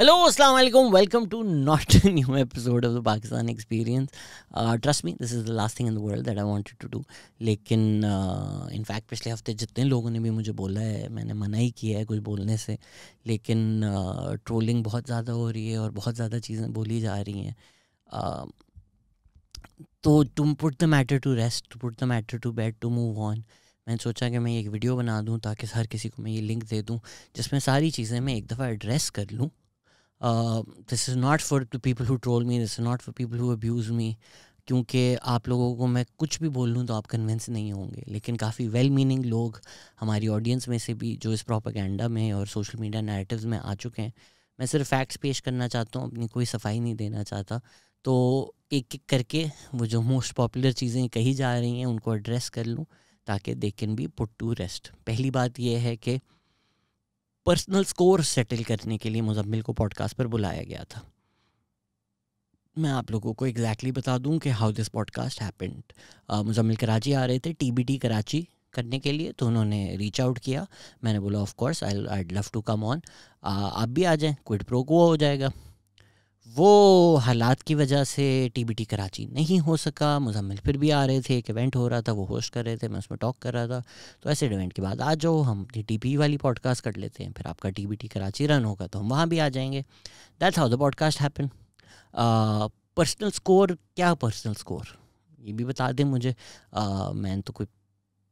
Hello अस्सलाम वालेकुम welcome to not new episode of the Pakistan experience trust me this is the last thing in the world that I wanted to do लेकिन in fact uh, uh पिछले हफ्ते जितने लोगों ने भी मुझे बोला है मैंने मना ही किया है कुछ बोलने से लेकिन ट्रोलिंग uh, बहुत ज़्यादा हो रही है और बहुत ज़्यादा चीज़ें बोली जा रही हैं uh, तो to put the matter to rest to put the matter to bed to move on मैंने सोचा कि मैं एक वीडियो बना दूं ताकि हर किसी को मैं ये लिंक दे दूं जिसमें सारी चीज़ें मैं एक दफ़ा एड्रेस कर लूं this is not for the people who troll me this is not for people who abuse me क्योंकि आप लोगों को मैं कुछ भी बोल लूँ तो आप कन्विंस नहीं होंगे लेकिन काफ़ी वेल मीनिंग लोग हमारी ऑडियंस में से भी जो इस प्रोपागेंडा में और सोशल मीडिया नैरेटिव्स में आ चुके हैं मैं सिर्फ फैक्ट्स पेश करना चाहता हूँ अपनी कोई सफाई नहीं देना चाहता तो एक एक करके वो जो मोस्ट पॉपुलर चीज़ें कही जा रही हैं उनको एड्रेस कर लूँ ताकि they can be put to rest पहली बात यह है कि पर्सनल स्कोर सेटल करने के लिए मुजम्मिल को पॉडकास्ट पर बुलाया गया था मैं आप लोगों को एग्जैक्टली exactly बता दूं कि how this podcast happened Muzammil Karachi आ रहे थे टीबीटी कराची करने के लिए तो उन्होंने रीच आउट किया मैंने बोला of course I I love to come on आप भी आ जाएं क्विड प्रो को हो जाएगा वो हालात की वजह से टी कराची नहीं हो सका मुजम्मिल फिर भी आ रहे थे एक इवेंट हो रहा था वो होस्ट कर रहे थे मैं उसमें टॉक कर रहा था तो ऐसे इवेंट के बाद आ जाओ हम अपनी टी वाली पॉडकास्ट कर लेते हैं फिर आपका टी कराची रन होगा तो हम वहाँ भी आ जाएंगे that's how the podcast happen personal score क्या पर्सनल स्कोर ये भी बता दें मुझे uh, मैंने तो कोई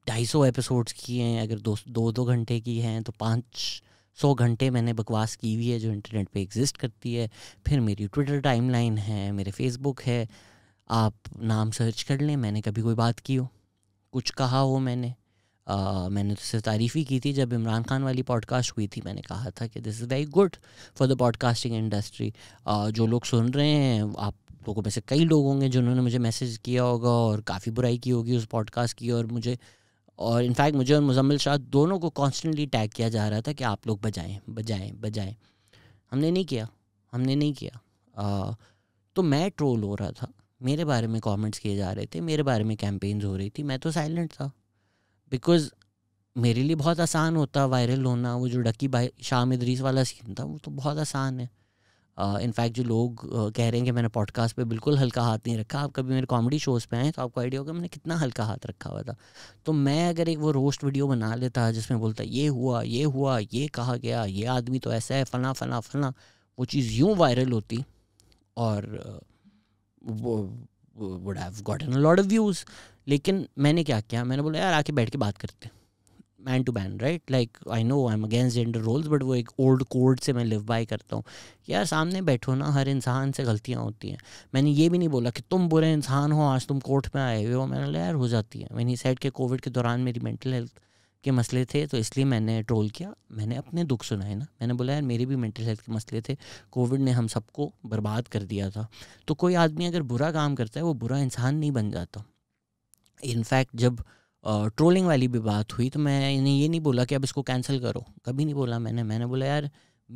ढाई सौ एपिसोड्स किए हैं अगर दो दो दो घंटे की हैं तो पाँच सौ घंटे मैंने बकवास की हुई है जो इंटरनेट पे एग्जिस्ट करती है फिर मेरी ट्विटर टाइमलाइन है मेरे फेसबुक है आप नाम सर्च कर लें मैंने कभी कोई बात की हो कुछ कहा हो मैंने आ, मैंने तो सिर्फ तारीफ़ ही की थी जब इमरान खान वाली पॉडकास्ट हुई थी मैंने कहा था कि this is very good for the podcasting industry जो लोग सुन रहे हैं आप लोगों में से कई लोग होंगे जिन्होंने मुझे मैसेज किया होगा और काफ़ी बुराई की होगी उस पॉडकास्ट की और मुझे और इनफैक्ट मुझे और मुजम्मिल शाह दोनों को कॉन्स्टेंटली टैग किया जा रहा था कि आप लोग बजाएं बजाएं बजाएं हमने नहीं किया हमने नहीं किया आ, तो मैं ट्रोल हो रहा था मेरे बारे में कमेंट्स किए जा रहे थे मेरे बारे में कैंपेन्स हो रही थी मैं तो साइलेंट था बिकॉज मेरे लिए बहुत आसान होता वायरल होना वो जो डक्की भाई शाह मदरीस वाला सीन था वो तो बहुत आसान है इनफैक्ट uh, जो लोग uh, कह रहे हैं कि मैंने पॉडकास्ट पे बिल्कुल हल्का हाथ नहीं रखा आप कभी मेरे कॉमेडी शोज़ पे आए तो आपको आइडिया होगा मैंने कितना हल्का हाथ रखा हुआ था तो मैं अगर एक वो रोस्ट वीडियो बना लेता जिसमें बोलता ये हुआ ये हुआ ये कहा गया ये आदमी तो ऐसा है फ़ला फना फ़ला वो चीज़ यूँ वायरल होती और uh, वो would have gotten a lot of views लेकिन मैंने क्या किया मैंने बोला यार आके बैठ के बात करते man to man right like I know I am against gender roles but वो एक ओल्ड कोड से मैं लिव बाय करता हूँ यार सामने बैठो ना हर इंसान से गलतियाँ होती हैं मैंने ये भी नहीं बोला कि तुम बुरे इंसान हो आज तुम कोर्ट में आए हुए हो मैंने बोला यार हो जाती है मैंने सेट के कोविड के दौरान मेरी मेंटल हेल्थ के मसले थे तो इसलिए मैंने ट्रोल किया मैंने अपने दुख सुनाए ना मैंने बोला यार मेरे भी मेंटल हेल्थ के मसले थे कोविड ने हम सबको बर्बाद कर दिया था तो कोई आदमी अगर बुरा काम करता है वो बुरा इंसान नहीं बन जाता इनफैक्ट जब ट्रोलिंग वाली भी बात हुई तो मैंने ये नहीं बोला कि अब इसको कैंसिल करो कभी नहीं बोला मैंने मैंने बोला यार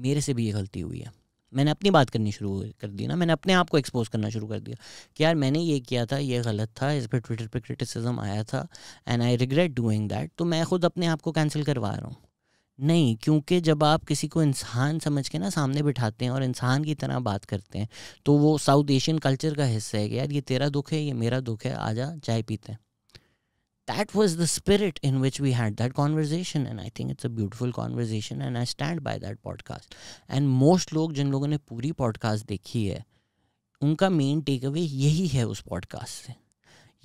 मेरे से भी ये गलती हुई है मैंने अपनी बात करनी शुरू कर दी ना मैंने अपने आप को एक्सपोज करना शुरू कर दिया कि यार मैंने ये किया था ये गलत था इस पर ट्विटर पर क्रिटिसिज्म आया था and I regret doing that तो मैं खुद अपने आप को कैंसिल करवा रहा हूँ नहीं क्योंकि जब आप किसी को इंसान समझ के ना सामने बिठाते हैं और इंसान की तरह बात करते हैं तो वो साउथ एशियन कल्चर का हिस्सा है कि यार ये तेरा दुख है ये मेरा दुख है जा चाय पीते हैं that was the spirit in which we had that conversation and i think it's a beautiful conversation and i stand by that podcast and most log jin logon ne puri podcast dekhi hai unka main takeaway yahi hai us podcast se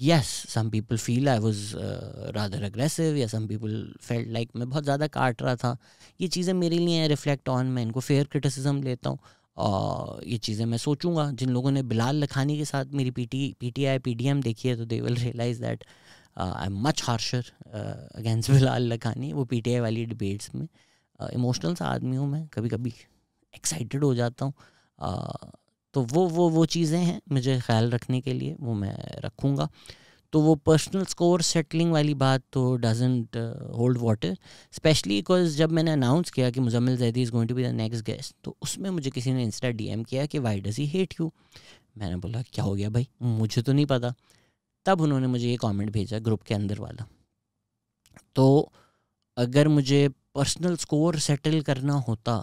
yes some people feel i was uh, rather aggressive या some people felt like मैं बहुत ज़्यादा काट रहा था ये चीज़ें मेरे लिए हैं रिफ्लेक्ट ऑन मैं इनको फेयर क्रिटिसिज्म लेता हूँ और ये चीज़ें मैं सोचूंगा जिन लोगों ने बिलाल लखानी के साथ मेरी P T P T I P D M देखी है तो they will realize that I am much harsher against Bilal Lakhani वो पी वाली डिबेट्स में इमोशनल uh, सा आदमी हूँ मैं कभी कभी एक्साइटेड हो जाता हूँ uh, तो वो वो वो चीज़ें हैं मुझे ख्याल रखने के लिए वो मैं रखूँगा तो वो पर्सनल स्कोर सेटलिंग वाली बात तो doesn't hold water especially because जब मैंने अनाउंस किया कि Muzammil Zaidi is going to be the next guest तो उसमें मुझे किसी ने इंस्टा डीएम किया कि why does he hate you मैंने बोला क्या हो गया भाई मुझे तो नहीं पता तब उन्होंने मुझे ये कमेंट भेजा ग्रुप के अंदर वाला तो अगर मुझे पर्सनल स्कोर सेटल करना होता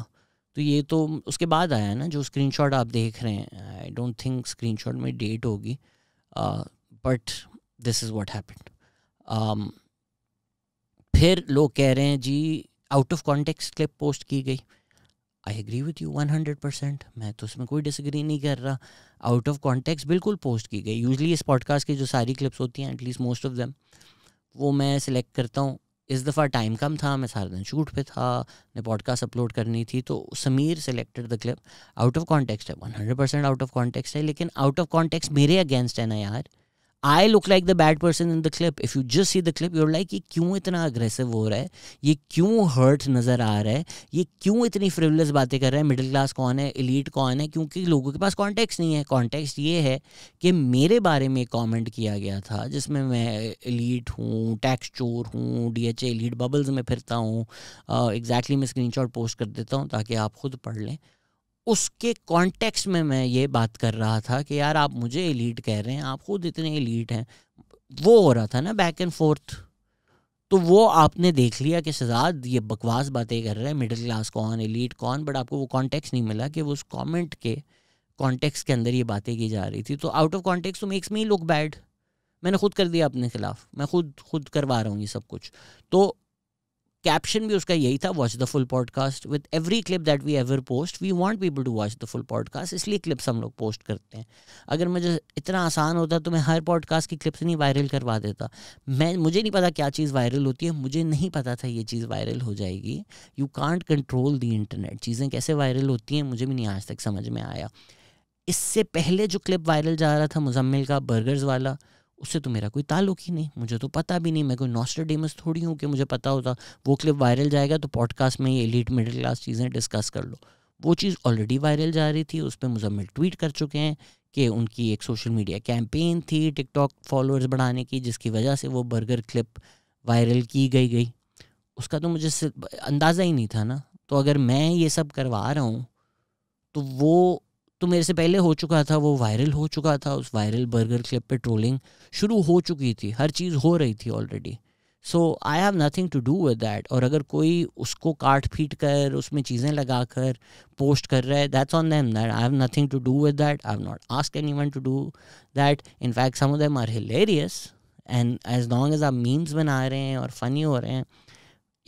तो ये तो उसके बाद आया ना जो स्क्रीनशॉट आप देख रहे हैं आई डोंट थिंक स्क्रीनशॉट में डेट होगी but this is what happen फिर लोग कह रहे हैं जी out of context clip post की गई I agree with you one hundred percent मैं तो उसमें कोई डिसग्री नहीं कर रहा आउट ऑफ कॉन्टेक्स्ट बिल्कुल पोस्ट की गई यूजली इस पॉडकास्ट की जो सारी क्लिप्स होती हैं एटलीस्ट मोस्ट ऑफ दैम वो मैं सिलेक्ट करता हूँ इस दफ़ा टाइम कम था मैं सारा दिन शूट पे था मैं पॉडकास्ट अपलोड करनी थी तो Sameer selected the clip out of context है one hundred percent out of context है लेकिन आउट ऑफ कॉन्टेक्स्ट मेरे अगेंस्ट है ना यार I look like the bad person in the clip if you just see the clip you're like ये क्यों इतना अग्रेसिव हो रहा है ये क्यों हर्ट नज़र आ रहा है ये क्यों इतनी फ्रिवलेस बातें कर रहा है मिडिल क्लास कौन है इलीट कौन है क्योंकि लोगों के पास कॉन्टेक्स नहीं है कॉन्टेक्स्ट ये है कि मेरे बारे में कॉमेंट किया गया था जिसमें मैं इलीट हूँ टैक्स चोर हूँ डी एच एलीट बबल्स में फिरता हूँ एग्जैक्टली uh, exactly मैं स्क्रीन पोस्ट कर देता हूँ ताकि आप खुद पढ़ लें उसके कॉन्टेक्स्ट में मैं ये बात कर रहा था कि यार आप मुझे एलीट कह रहे हैं आप खुद इतने एलीट हैं वो हो रहा था ना बैक एंड फोर्थ तो वो आपने देख लिया कि शजाद ये बकवास बातें कर रहे हैं मिडिल क्लास कौन एलीट कौन बट आपको वो कॉन्टेक्स नहीं मिला कि वो उस कॉमेंट के कॉन्टेक्स के अंदर ये बातें की जा रही थी तो आउट ऑफ कॉन्टेक्स तो मेक्स मी लुक बैड मैंने खुद कर दिया अपने खिलाफ मैं खुद खुद करवा रहा हूँ ये सब कुछ तो कैप्शन भी उसका यही था watch the full podcast with every clip that we ever post we want people to watch the full podcast इसलिए क्लिप्स हम लोग पोस्ट करते हैं अगर मुझे इतना आसान होता तो मैं हर पॉडकास्ट की क्लिप्स नहीं वायरल करवा देता मैं मुझे नहीं पता क्या चीज़ वायरल होती है मुझे नहीं पता था ये चीज़ वायरल हो जाएगी you can't control the internet चीज़ें कैसे वायरल होती हैं मुझे भी नहीं आज तक समझ में आया इससे पहले जो क्लिप वायरल जा रहा था मुजम्मिल का बर्गर्स वाला उससे तो मेरा कोई ताल्लुक ही नहीं मुझे तो पता भी नहीं मैं कोई नॉस्टर डेमस थोड़ी हूँ कि मुझे पता होता वो क्लिप वायरल जाएगा तो पॉडकास्ट में ये एलिट मिडिल क्लास चीज़ें डिस्कस कर लो वो चीज़ ऑलरेडी वायरल जा रही थी उस पर मुजम्मिल ट्वीट कर चुके हैं कि उनकी एक सोशल मीडिया कैंपेन थी टिकटॉक फॉलोअर्स बढ़ाने की जिसकी वजह से वो बर्गर क्लिप वायरल की गई गई उसका तो मुझे अंदाज़ा ही नहीं था ना तो अगर मैं ये सब करवा रहा हूँ तो वो तो मेरे से पहले हो चुका था वो वायरल हो चुका था उस वायरल बर्गर क्लिप पे ट्रोलिंग शुरू हो चुकी थी हर चीज़ हो रही थी already so I have nothing to do with that और अगर कोई उसको काट पीट कर उसमें चीज़ें लगा कर पोस्ट कर रहा है that's on them that I have nothing to do with that I have not ask anyone to do that fact some of them are hilarious and as long as आप memes बना रहे हैं और funny हो रहे हैं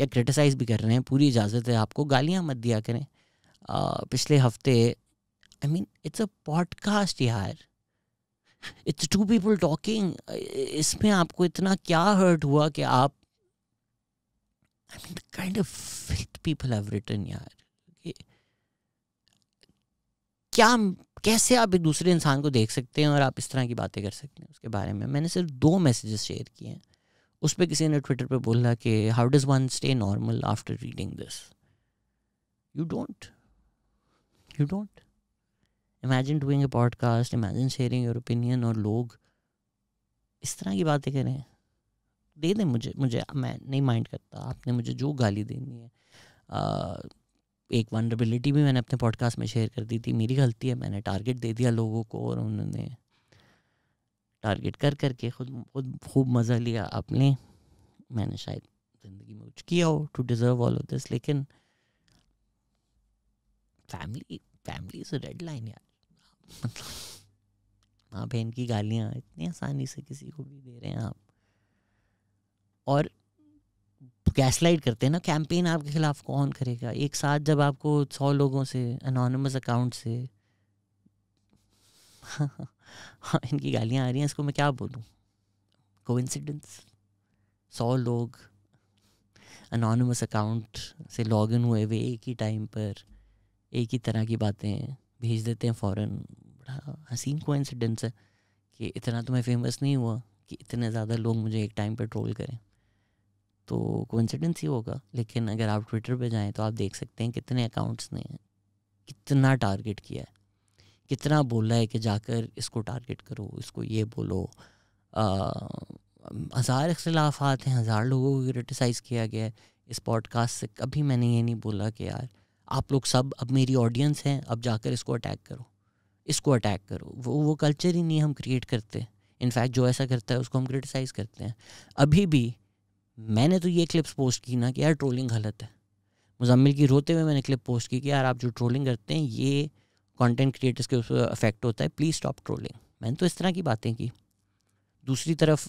या criticise भी कर रहे हैं पूरी इजाज़त है आपको गालियाँ मत दिया करें uh, पिछले हफ्ते I mean it's a podcast यार इट्स टू पीपल टॉकिंग इसमें आपको इतना क्या हर्ट हुआ कि आप I mean kind of people have written यार क्या कैसे आप एक दूसरे इंसान को देख सकते हैं और आप इस तरह की बातें कर सकते हैं उसके बारे में मैंने सिर्फ दो मैसेजेस शेयर किए हैं उस पर किसी ने ट्विटर पर बोला कि how does one stay normal after reading this you don't you don't imagine doing a podcast imagine sharing your opinion और लोग इस तरह की बातें करें दे दें मुझे मुझे मैं नहीं माइंड करता आपने मुझे जो गाली देनी है आ, एक वनरेबिलिटी भी मैंने अपने पॉडकास्ट में शेयर कर दी थी मेरी गलती है मैंने टारगेट दे दिया लोगों को और उन्होंने टारगेट कर करके खुद खुद खूब मज़ा लिया आपने मैंने शायद ज़िंदगी में कुछ किया हो to deserve all of this लेकिन family family is a red line यार मतलब माँ बहन की गालियाँ इतनी आसानी से किसी को भी दे रहे हैं आप और गैसलाइट करते हैं ना कैंपेन आपके खिलाफ कौन करेगा एक साथ जब आपको सौ लोगों से अनोनमस अकाउंट से हाँ इनकी गालियाँ आ रही हैं इसको मैं क्या बोलूँ कोइंसिडेंस सौ लोग अनोनमस अकाउंट से लॉग इन हुए हुए एक ही टाइम पर एक ही तरह की बातें भेज देते हैं फ़ौर बड़ा हसीन को इंसिडेंस है कि इतना तो मैं फेमस नहीं हुआ कि इतने ज़्यादा लोग मुझे एक टाइम पर ट्रोल करें तो कोइंसिडेंस ही होगा लेकिन अगर आप ट्विटर पे जाएं तो आप देख सकते हैं कितने अकाउंट्स ने कितना टारगेट किया है कितना बोला है कि जाकर इसको टारगेट करो इसको ये बोलो हज़ार अख्तिलाफ़ात हैं हज़ार लोगों को क्रिटिसाइज़ किया गया है इस पॉडकास्ट से कभी मैंने ये नहीं बोला कि यार आप लोग सब अब मेरी ऑडियंस हैं अब जाकर इसको अटैक करो इसको अटैक करो वो वो कल्चर ही नहीं हम क्रिएट करते इनफैक्ट जो ऐसा करता है उसको हम क्रिटिसाइज़ करते हैं अभी भी मैंने तो ये क्लिप्स पोस्ट की ना कि यार ट्रोलिंग गलत है मुजम्मिल की रोते हुए मैंने क्लिप पोस्ट की कि यार आप जो ट्रोलिंग करते हैं ये कंटेंट क्रिएटर्स के ऊपर अफेक्ट होता है प्लीज़ स्टॉप ट्रोलिंग मैंने तो इस तरह की बातें की दूसरी तरफ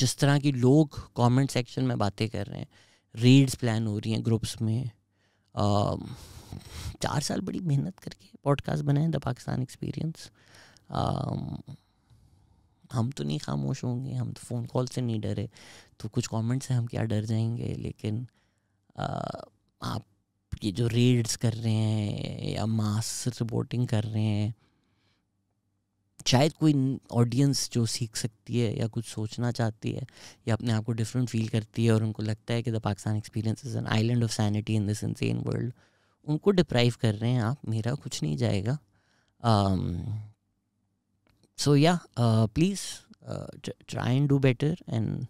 जिस तरह की लोग कमेंट सेक्शन में बातें कर रहे हैं रीड्स प्लान हो रही हैं ग्रुप्स में आ, चार साल बड़ी मेहनत करके पॉडकास्ट बनाए द पाकिस्तान एक्सपीरियंस हम तो नहीं खामोश होंगे हम तो फ़ोन कॉल से नहीं डरे तो कुछ कमेंट्स से हम क्या डर जाएंगे लेकिन आ, आप ये जो रेड्स कर रहे हैं या मास रिपोर्टिंग कर रहे हैं शायद कोई ऑडियंस जो सीख सकती है या कुछ सोचना चाहती है या अपने आप को डिफरेंट फील करती है और उनको लगता है कि the Pakistan experience is an island of sanity in this insane world उनको डिप्राइव कर रहे हैं आप मेरा कुछ नहीं जाएगा सो या please try and do better and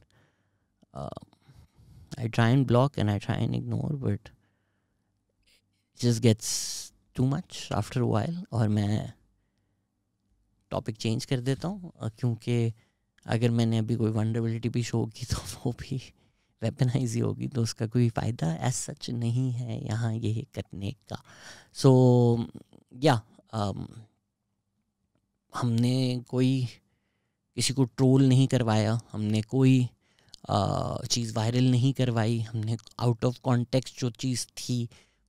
I try and block and I try and ignore but just gets too much after while और मैं टॉपिक चेंज कर देता हूँ क्योंकि अगर मैंने अभी कोई वनरेबिलिटी भी शो की तो वो भी वेपनाइज ही होगी तो उसका कोई फ़ायदा एज सच नहीं है यहाँ ये करने का सो so, या um, हमने कोई किसी को ट्रोल नहीं करवाया हमने कोई uh, चीज़ वायरल नहीं करवाई हमने आउट ऑफ कॉन्टेक्स्ट जो चीज़ थी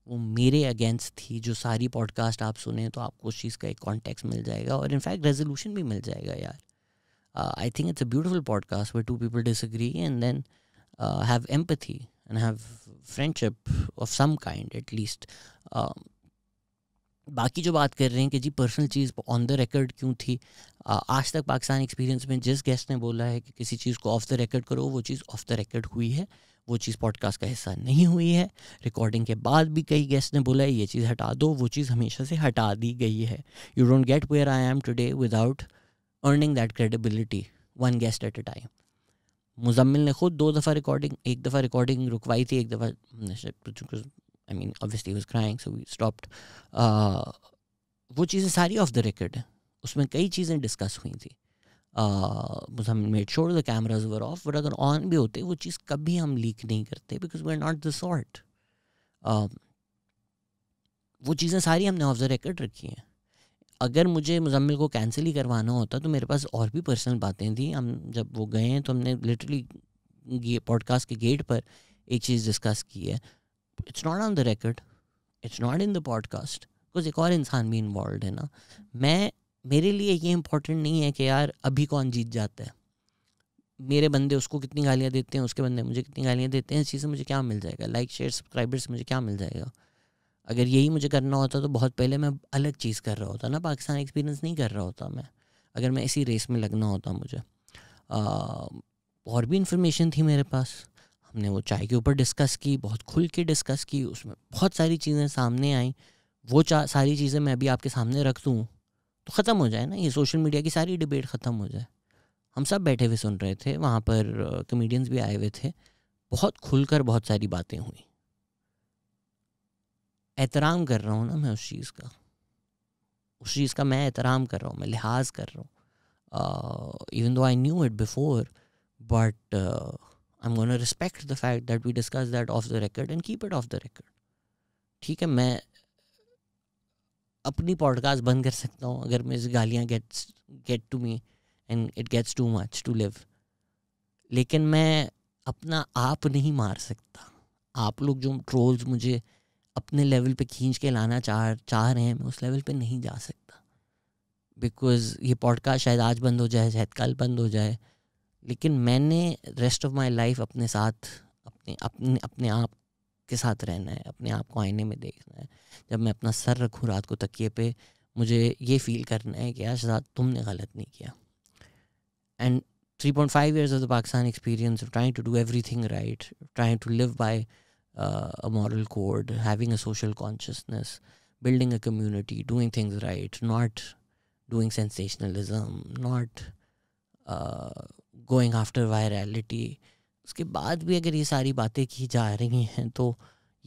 वो मेरे अगेंस्ट थी जो सारी पॉडकास्ट आप सुने तो आपको उस चीज़ का एक कॉन्टेक्स्ट मिल जाएगा और इनफैक्ट रेजोल्यूशन भी मिल जाएगा यार I think it's a beautiful podcast way two people disagree and then have empathy and have friendship of some kind at least बाकी जो बात कर रहे हैं कि जी पर्सनल चीज़ ऑन द रिकॉर्ड क्यों थी uh, आज तक पाकिस्तान एक्सपीरियंस में जिस गेस्ट ने बोला है कि किसी चीज़ को ऑफ द रिकॉर्ड करो वो चीज़ ऑफ द रिकॉर्ड हुई है uh, वो चीज़ पॉडकास्ट का हिस्सा नहीं हुई है रिकॉर्डिंग के बाद भी कई गेस्ट ने बोला ये चीज़ हटा दो वो चीज़ हमेशा से हटा दी गई है you don't get where I am today without earning that credibility one guest at a time Muzammil ने खुद दो दफ़ा रिकॉर्डिंग एक दफ़ा रिकॉर्डिंग रुकवाई थी एक दफ़ा I mean obviously crying so we stopped वो चीज़ें सारी ऑफ द रिकॉर्ड हैं उसमें कई चीज़ें डिस्कस हुई थी मतलब हम made sure the cameras were off but अगर ऑन भी होते वो चीज़ कभी हम लीक नहीं करते because we are not the sort वो चीज़ें सारी हमने ऑफ द रिकॉर्ड रखी हैं अगर मुझे मुजम्मिल को कैंसिल ही करवाना होता तो मेरे पास और भी पर्सनल बातें थी हम जब वो गए हैं तो हमने लिटरली पॉडकास्ट के गेट पर एक चीज़ डिस्कस की है it's not on the record it's not in the podcast because एक और इंसान भी इन्वॉल्व है ना मैं मेरे लिए ये इम्पोर्टेंट नहीं है कि यार अभी कौन जीत जाता है मेरे बंदे उसको कितनी गालियाँ देते हैं उसके बंदे मुझे कितनी गालियाँ देते हैं इस चीज़ से मुझे क्या मिल जाएगा लाइक शेयर सब्सक्राइबर्स से मुझे क्या मिल जाएगा अगर यही मुझे करना होता तो बहुत पहले मैं अलग चीज़ कर रहा होता ना पाकिस्तान एक्सपीरियंस नहीं कर रहा होता मैं अगर मैं इसी रेस में लगना होता मुझे और भी इंफॉर्मेशन थी मेरे पास हमने वो चाय के ऊपर डिस्कस की बहुत खुल के डिस्कस की उसमें बहुत सारी चीज़ें सामने आई वो चा सारी चीज़ें मैं अभी आपके सामने रख दूँ तो ख़त्म हो जाए ना ये सोशल मीडिया की सारी डिबेट ख़त्म हो जाए हम सब बैठे हुए सुन रहे थे वहाँ पर कमेडियंस भी आए हुए थे बहुत खुलकर बहुत सारी बातें हुई एहतराम कर रहा हूँ ना मैं उस चीज़ का उस चीज़ का मैं एहतराम कर रहा हूँ मैं लिहाज कर रहा हूँ even though I knew it before but I am gonna respect the fact that we discuss that off the record and keep it off the record ठीक है मैं अपनी पॉडकास्ट बंद कर सकता हूँ अगर मैं गालियाँ gets get to me and it gets too much to live लेकिन मैं अपना आप नहीं मार सकता आप लोग जो ट्रोल्स मुझे अपने लेवल पे खींच के लाना चाह चाह रहे हैं मैं उस लेवल पे नहीं जा सकता बिकॉज ये पॉडकास्ट शायद आज बंद हो जाए शायद कल बंद हो जाए लेकिन मैंने रेस्ट ऑफ माई लाइफ अपने साथ अपने अपने अपने आप के साथ रहना है अपने आप को आईने में देखना है जब मैं अपना सर रखूँ रात को तकिए पे मुझे ये फील करना है कि यार शहजाद तुमने गलत नहीं किया and three point five years of the Pakistan experience trying to do everything right trying to live by a moral code having a social consciousness building a community doing things right not doing sensationalism not going after virality उसके बाद भी अगर ये सारी बातें की जा रही हैं तो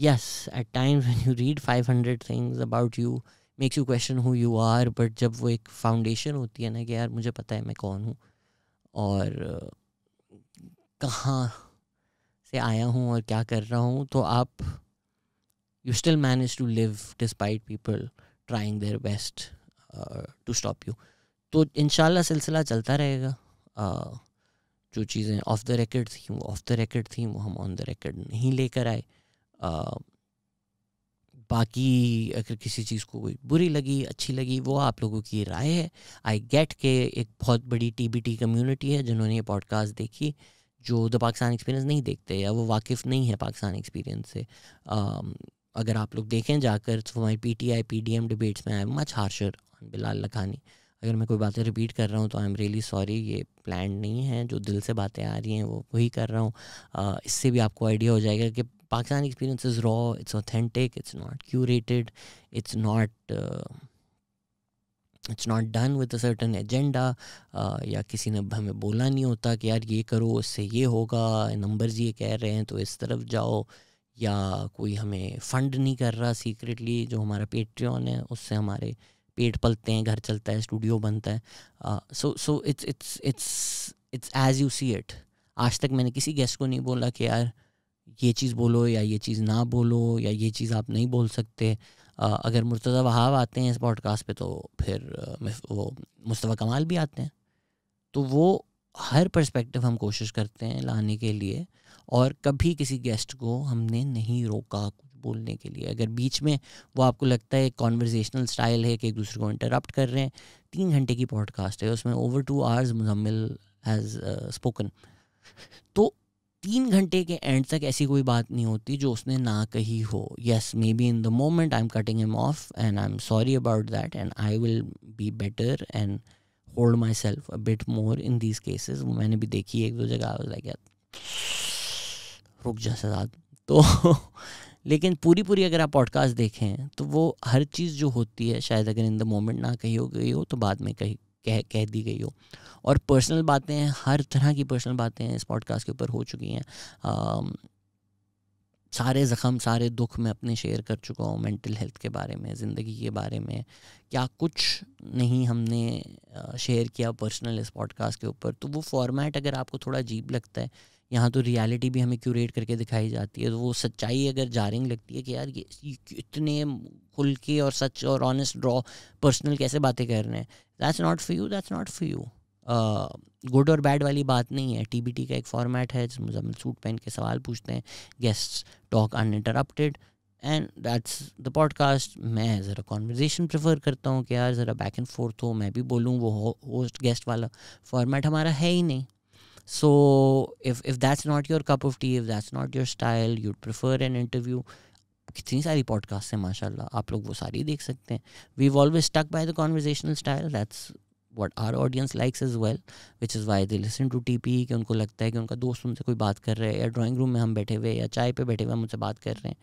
yes at times when you read 500 things about you makes you question who you are but जब वो एक फाउंडेशन होती है ना कि यार मुझे पता है मैं कौन हूँ और कहाँ से आया हूँ और क्या कर रहा हूँ तो आप you still manage to live despite people trying their best to stop you तो इन सिलसिला चलता रहेगा uh, जो चीज़ें ऑफ द रिकॉर्ड थी वो ऑफ द रिकॉर्ड थी वो हम ऑन द रिकॉर्ड नहीं लेकर आए बाकी अगर किसी चीज़ को कोई बुरी लगी अच्छी लगी वो आप लोगों की राय है आई गेट के एक बहुत बड़ी टी बी टी कम्यूनिटी है जिन्होंने ये पॉडकास्ट देखी जो द पाकिस्तान एक्सपीरियंस नहीं देखते या वो वाकिफ़ नहीं है पाकिस्तान एक्सपीरियंस से अगर आप लोग देखें जाकर तो हमारी P T I P D M debates में I am much harsher on Bilal Lakhani अगर मैं कोई बातें रिपीट कर रहा हूँ तो आई एम रियली सॉरी ये प्लान नहीं है जो दिल से बातें आ रही हैं वो वही कर रहा हूँ इससे भी आपको आइडिया हो जाएगा कि Pakistan experience is raw it's authentic it's not curated it's not it's not done with a certain agenda या किसी ने हमें बोला नहीं होता कि यार ये करो इससे ये होगा नंबर्स ये कह रहे हैं तो इस तरफ जाओ या कोई हमें फ़ंड नहीं कर रहा सीक्रेटली जो हमारा पेट्रियन है उससे हमारे पेट पलते हैं घर चलता है स्टूडियो बनता है so so it's it's it's it's as you see it आज तक मैंने किसी गेस्ट को नहीं बोला कि यार ये चीज़ बोलो या ये चीज़ ना बोलो या ये चीज़ आप नहीं बोल सकते आ, अगर मुर्तज़ा वहाब आते हैं इस पॉडकास्ट पे तो फिर वो मुस्तफ़ा कमाल भी आते हैं तो वो हर पर्सपेक्टिव हम कोशिश करते हैं लाने के लिए और कभी किसी गेस्ट को हमने नहीं रोका बोलने के लिए अगर बीच में वो आपको लगता है कॉन्वर्जेशनल स्टाइल है कि एक दूसरे को इंटरप्ट कर रहे हैं तीन घंटे की पॉडकास्ट है उसमें over two hours Muzammil has spoken uh, तो तीन घंटे के एंड तक ऐसी कोई बात नहीं होती जो उसने ना कही हो yes maybe in the moment I am cutting him off and I am sorry about that and I will be better and hold myself a bit more in these cases मैंने भी देखी एक दो जगह like रुक जा सजाद तो लेकिन पूरी पूरी अगर आप पॉडकास्ट देखें तो वो हर चीज़ जो होती है शायद अगर इन द मोमेंट ना कही हो गई हो तो बाद में कही कह कह दी गई हो और पर्सनल बातें हर तरह की पर्सनल बातें इस पॉडकास्ट के ऊपर हो चुकी हैं सारे ज़ख़म सारे दुख मैं अपने शेयर कर चुका हूँ मेंटल हेल्थ के बारे में ज़िंदगी के बारे में क्या कुछ नहीं हमने शेयर किया पर्सनल इस पॉडकास्ट के ऊपर तो वो फॉर्मेट अगर आपको थोड़ा अजीब लगता है यहाँ तो रियलिटी भी हमें क्यूरेट करके दिखाई जाती है तो वो सच्चाई अगर जारिंग लगती है कि यार ये इतने खुल के और सच और ऑनेस्ट ड्रॉ पर्सनल कैसे बातें कर रहे हैं that's not for you that's not for you good और बैड वाली बात नहीं है टीबीटी का एक फॉर्मेट है जिसमें हम सूट पहन के सवाल पूछते हैं guest talk uninterrupted and that's the podcast मैं ज़रा कॉन्वर्जेसन प्रेफर करता हूँ कि यार ज़रा बैक एंड फोर्थ हो मैं भी बोलूँ वो होस्ट गेस्ट वाला फॉर्मेट हमारा है ही नहीं so if if that's not your cup of tea if that's not your style you'd prefer an interview कितनी सारी पॉडकास्ट हैं माशाल्लाह आप लोग वो सारी देख सकते हैं we always stuck by the conversational style that's what our audience likes as well which is why they listen to T P कि उनको लगता है कि उनका दोस्त उनसे कोई बात कर रहे हैं या ड्राॅइंग रूम में हम बैठे हुए या चाय पे बैठे हुए हम उनसे बात कर रहे हैं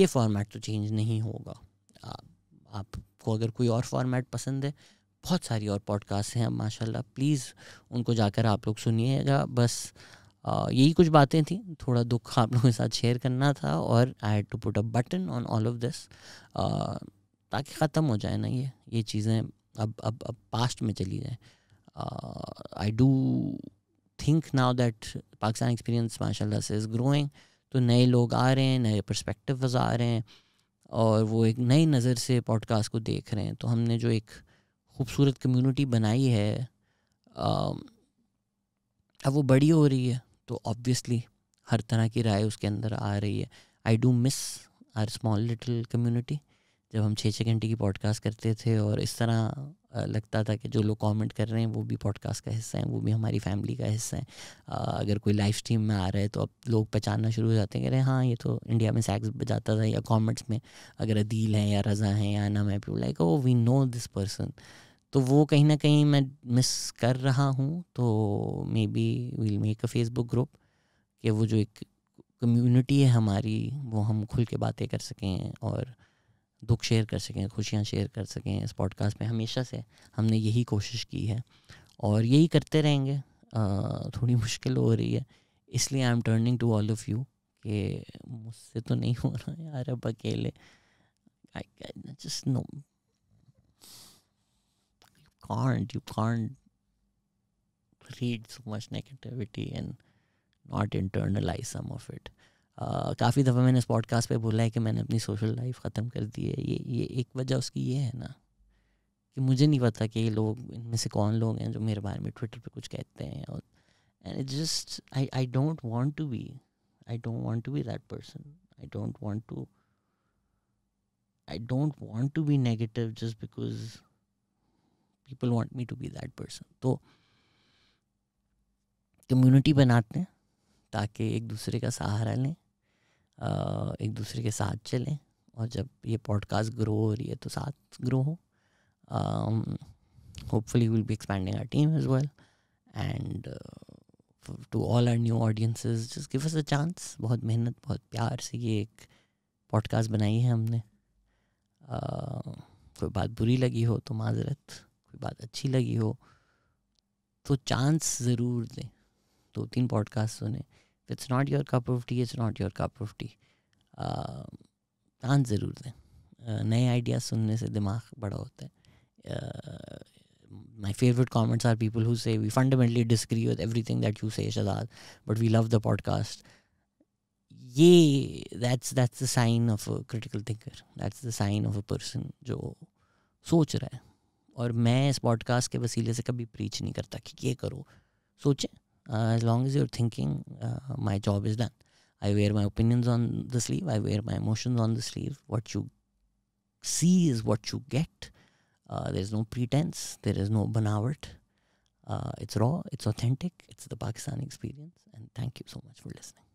ये फॉर्मेट तो चेंज नहीं होगा आपको अगर कोई और फॉर्मेट पसंद है बहुत सारी और पॉडकास्ट हैं माशाल्लाह प्लीज़ उनको जाकर आप लोग सुनिएगा बस यही कुछ बातें थी थोड़ा दुख आप लोगों के साथ शेयर करना था और I had to put a button on all of this ताकि ख़त्म हो जाए ना ये ये चीज़ें अब अब अब पास्ट में चली जाए I do think now that Pakistan experience माशाल्लाह से इज़ ग्रोइंग तो नए लोग आ रहे हैं नए परस्पेक्टिव आ रहे हैं और वो एक नई नज़र से पॉडकास्ट को देख रहे हैं तो हमने जो एक खूबसूरत कम्युनिटी बनाई है अब वो बड़ी हो रही है तो ऑब्वियसली हर तरह की राय उसके अंदर आ रही है I do miss our small little community जब हम छः छः घंटे की पॉडकास्ट करते थे और इस तरह लगता था कि जो लोग कमेंट कर रहे हैं वो भी पॉडकास्ट का हिस्सा हैं वो भी हमारी फैमिली का हिस्सा है अगर कोई लाइव स्ट्रीम में आ रहा है तो अब लोग पहचानना शुरू हो जाते हैं कह रहे हैं हाँ ये तो इंडिया में सैक्स बजाता था या कमेंट्स में अगर अदील हैं या रज़ा हैं या नम है like oh we know this person तो वो कहीं ना कहीं मैं मिस कर रहा हूँ तो maybe we'll make a Facebook group कि वो जो एक कम्युनिटी है हमारी वो हम खुल के बातें कर सकें और दुख शेयर कर सकें खुशियाँ शेयर कर सकें इस पॉडकास्ट में हमेशा से हमने यही कोशिश की है और यही करते रहेंगे थोड़ी मुश्किल हो रही है इसलिए I am turning to all of you कि मुझसे तो नहीं हो रहा यार अब अकेले I just no can't You can't. You can't read so much negativity and not internalize some of it. काफ़ी दफ़ा मैंने इस पॉडकास्ट पे बोला है कि मैंने अपनी सोशल लाइफ ख़त्म कर दी है ये ये एक वजह उसकी ये है ना कि मुझे नहीं पता कि ये लोग इनमें से कौन लोग हैं जो मेरे बारे में ट्विटर पे कुछ कहते हैं और and it just I I don't want to be I don't want to be that person I don't want to I don't want to be negative just because people want me to be that person तो community बनाते हैं ताकि एक दूसरे का सहारा लें एक दूसरे के साथ चलें और जब ये पॉडकास्ट ग्रो हो रही है तो साथ ग्रो हो hopefully will be expanding our team as well and to all our new audiences just give us a chance बहुत मेहनत बहुत प्यार से ये एक पॉडकास्ट बनाई है हमने uh, कोई बात बुरी लगी हो तो माजरत कोई बात अच्छी लगी हो तो चांस ज़रूर दें दो तीन पॉडकास्ट सुने it's not your cup of tea it's not your cup of tea कान ज़रूर दें नए आइडियाज सुनने से दिमाग बड़ा होता है my favourite comments are people who say we fundamentally disagree with everything that you say Shahzad but we love the podcast ये that's that's the sign of a critical thinker that's the sign of a person जो सोच रहा है और मैं इस podcast के वसीले से कभी प्रीच नहीं करता कि ये करो सोचें Uh, as long as you're thinking, uh, my job is done. I wear my opinions on the sleeve. I wear my emotions on the sleeve. What you see is what you get. Uh, there's no pretense. There is no banawat. Uh, it's raw. It's authentic. It's the Pakistani experience. And thank you so much for listening.